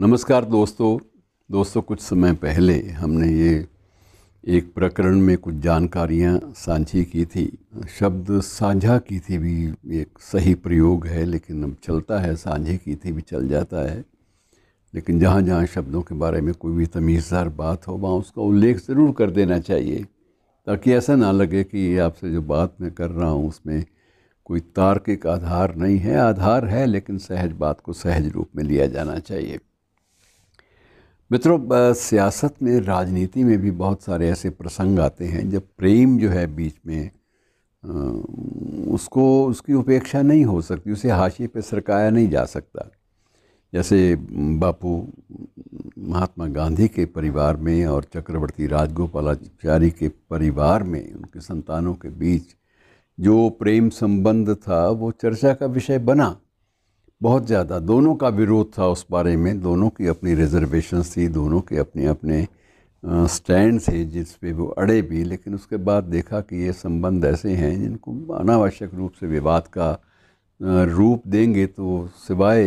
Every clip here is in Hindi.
नमस्कार दोस्तों दोस्तों कुछ समय पहले हमने ये एक प्रकरण में कुछ जानकारियाँ साझी की थी शब्द साझा की थी भी एक सही प्रयोग है लेकिन अब चलता है साझे की थी भी चल जाता है लेकिन जहाँ जहाँ शब्दों के बारे में कोई भी तमीज़दार बात हो वहाँ उसका उल्लेख ज़रूर कर देना चाहिए ताकि ऐसा ना लगे कि आपसे जो बात मैं कर रहा हूँ उसमें कोई तार्किक आधार नहीं है आधार है लेकिन सहज बात को सहज रूप में लिया जाना चाहिए मित्रों सियासत में राजनीति में भी बहुत सारे ऐसे प्रसंग आते हैं जब प्रेम जो है बीच में आ, उसको उसकी उपेक्षा नहीं हो सकती उसे हाशिए पे सरकाया नहीं जा सकता जैसे बापू महात्मा गांधी के परिवार में और चक्रवर्ती राजगोपालाचारी के परिवार में उनके संतानों के बीच जो प्रेम संबंध था वो चर्चा का विषय बना बहुत ज़्यादा दोनों का विरोध था उस बारे में दोनों की अपनी रिजर्वेशन थी दोनों के अपने अपने स्टैंड थे जिस पे वो अड़े भी लेकिन उसके बाद देखा कि ये संबंध ऐसे हैं जिनको अनावश्यक रूप से विवाद का रूप देंगे तो सिवाय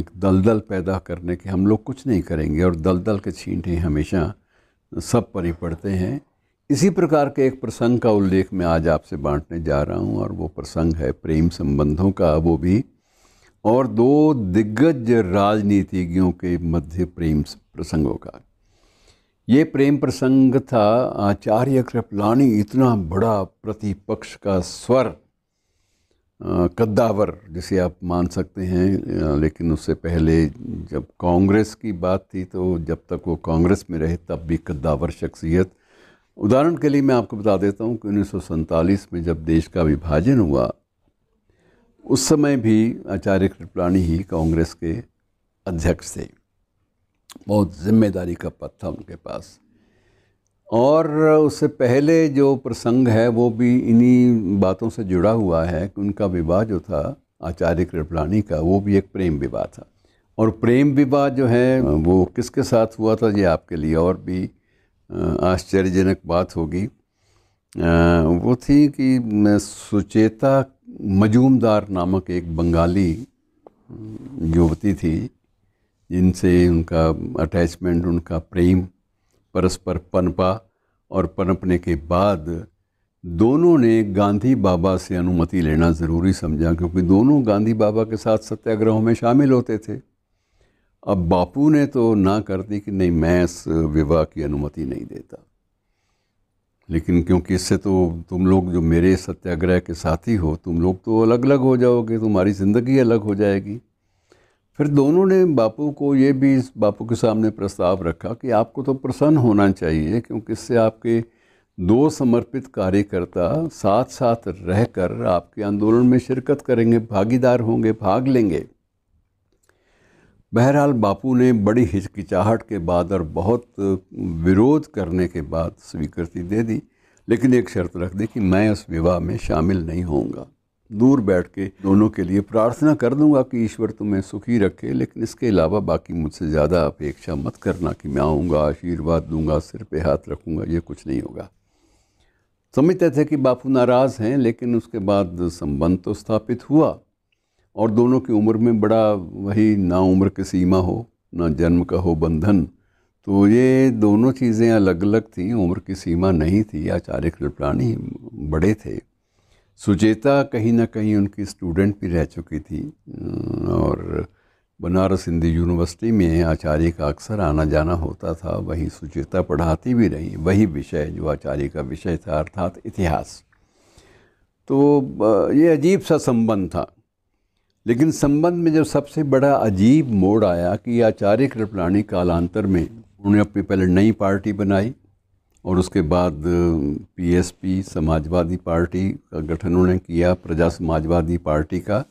एक दलदल पैदा करने के हम लोग कुछ नहीं करेंगे और दलदल के छींटे हमेशा सब पर ही पड़ते हैं इसी प्रकार के एक प्रसंग का उल्लेख मैं आज आपसे बांटने जा रहा हूँ और वो प्रसंग है प्रेम संबंधों का वो भी और दो दिग्गज राजनीतिज्ञों के मध्य प्रेम प्रसंगों का ये प्रेम प्रसंग था आचार्य कृपलानी इतना बड़ा प्रतिपक्ष का स्वर कद्दावर जिसे आप मान सकते हैं लेकिन उससे पहले जब कांग्रेस की बात थी तो जब तक वो कांग्रेस में रहे तब भी कद्दावर शख्सियत उदाहरण के लिए मैं आपको बता देता हूँ कि उन्नीस में जब देश का विभाजन हुआ उस समय भी आचार्य कृपलानी ही कांग्रेस के अध्यक्ष थे बहुत जिम्मेदारी का पद था उनके पास और उससे पहले जो प्रसंग है वो भी इन्हीं बातों से जुड़ा हुआ है कि उनका विवाह जो था आचार्य कृपलानी का वो भी एक प्रेम विवाह था और प्रेम विवाह जो है वो किसके साथ हुआ था ये आपके लिए और भी आश्चर्यजनक बात होगी वो थी कि सुचेता मजूमदार नामक एक बंगाली युवती थी जिनसे उनका अटैचमेंट उनका प्रेम परस्पर पनपा और पनपने के बाद दोनों ने गांधी बाबा से अनुमति लेना ज़रूरी समझा क्योंकि दोनों गांधी बाबा के साथ सत्याग्रहों में शामिल होते थे अब बापू ने तो ना कर दी कि नहीं मैं इस विवाह की अनुमति नहीं देता लेकिन क्योंकि इससे तो तुम लोग जो मेरे सत्याग्रह के साथी हो तुम लोग तो अलग अलग हो जाओगे तुम्हारी ज़िंदगी अलग हो जाएगी फिर दोनों ने बापू को ये भी इस बापू के सामने प्रस्ताव रखा कि आपको तो प्रसन्न होना चाहिए क्योंकि इससे आपके दो समर्पित कार्यकर्ता साथ साथ रहकर आपके आंदोलन में शिरकत करेंगे भागीदार होंगे भाग लेंगे बहरहाल बापू ने बड़ी हिचकिचाहट के बाद और बहुत विरोध करने के बाद स्वीकृति दे दी लेकिन एक शर्त रख दी कि मैं उस विवाह में शामिल नहीं होऊंगा दूर बैठ के दोनों के लिए प्रार्थना कर दूंगा कि ईश्वर तुम्हें सुखी रखे लेकिन इसके अलावा बाकी मुझसे ज़्यादा अपेक्षा मत करना कि मैं आऊँगा आशीर्वाद दूंगा सिर पे हाथ रखूँगा ये कुछ नहीं होगा समझते थे कि बापू नाराज़ हैं लेकिन उसके बाद संबंध तो स्थापित हुआ और दोनों की उम्र में बड़ा वही ना उम्र की सीमा हो ना जन्म का हो बंधन तो ये दोनों चीज़ें अलग अलग थीं उम्र की सीमा नहीं थी आचार्य कृपलानी बड़े थे सुचेता कहीं ना कहीं उनकी स्टूडेंट भी रह चुकी थी और बनारस हिंदी यूनिवर्सिटी में आचार्य का अक्सर आना जाना होता था वही सुचेता पढ़ाती भी रही वही विषय जो आचार्य का विषय था अर्थात इतिहास तो ये अजीब सा संबंध था लेकिन संबंध में जब सबसे बड़ा अजीब मोड़ आया कि आचार्य कृपलानी कालांतर में उन्होंने अपनी पहले नई पार्टी बनाई और उसके बाद पीएसपी समाजवादी पार्टी का गठन उन्होंने किया प्रजा समाजवादी पार्टी का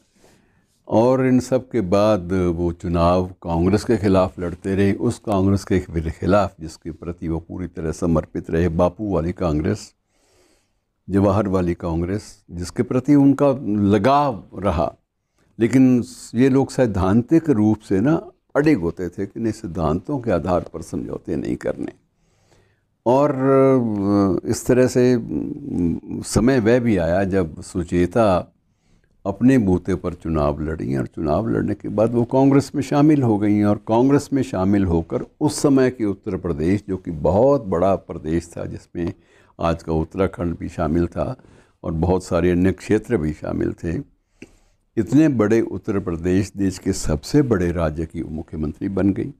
और इन सब के बाद वो चुनाव कांग्रेस के ख़िलाफ़ लड़ते रहे उस कांग्रेस के ख़िलाफ़ जिसके प्रति वो पूरी तरह समर्पित रहे बापू वाली कांग्रेस जवाहर वाली कांग्रेस जिसके प्रति उनका लगाव रहा लेकिन ये लोग सैद्धांतिक रूप से ना अडिग होते थे कि नहीं सिद्धांतों के आधार पर समझौते नहीं करने और इस तरह से समय वह भी आया जब सुचेता अपने बूते पर चुनाव लड़ी और चुनाव लड़ने के बाद वो कांग्रेस में शामिल हो गई और कांग्रेस में शामिल होकर उस समय के उत्तर प्रदेश जो कि बहुत बड़ा प्रदेश था जिसमें आज का उत्तराखंड भी शामिल था और बहुत सारे अन्य क्षेत्र भी शामिल थे इतने बड़े उत्तर प्रदेश देश के सबसे बड़े राज्य की मुख्यमंत्री बन गई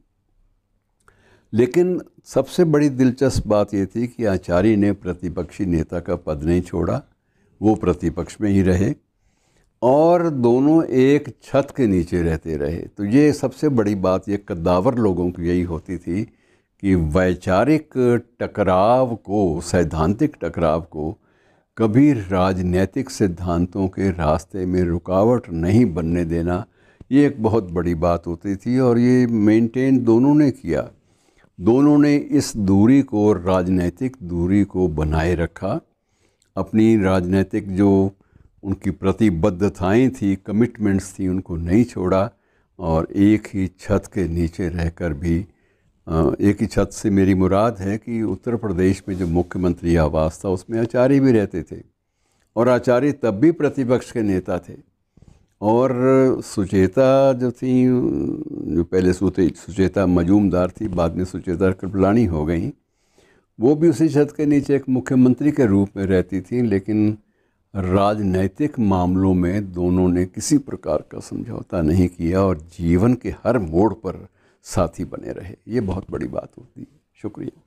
लेकिन सबसे बड़ी दिलचस्प बात यह थी कि आचार्य ने प्रतिपक्षी नेता का पद नहीं छोड़ा वो प्रतिपक्ष में ही रहे और दोनों एक छत के नीचे रहते रहे तो ये सबसे बड़ी बात ये कद्दावर लोगों की यही होती थी कि वैचारिक टकराव को सैद्धांतिक टकराव को कभी राजनैतिक सिद्धांतों के रास्ते में रुकावट नहीं बनने देना ये एक बहुत बड़ी बात होती थी और ये मेंटेन दोनों ने किया दोनों ने इस दूरी को राजनैतिक दूरी को बनाए रखा अपनी राजनैतिक जो उनकी प्रतिबद्धताएं थी कमिटमेंट्स थी उनको नहीं छोड़ा और एक ही छत के नीचे रहकर भी एक ही छत से मेरी मुराद है कि उत्तर प्रदेश में जो मुख्यमंत्री आवास था उसमें आचार्य भी रहते थे और आचार्य तब भी प्रतिपक्ष के नेता थे और सुचेता जो थी जो पहले सूते सुचेता मजूमदार थी बाद में सुचेता कृपलानी हो गई वो भी उसी छत के नीचे एक मुख्यमंत्री के रूप में रहती थी लेकिन राजनैतिक मामलों में दोनों ने किसी प्रकार का समझौता नहीं किया और जीवन के हर मोड़ पर साथी बने रहे ये बहुत बड़ी बात होती है शुक्रिया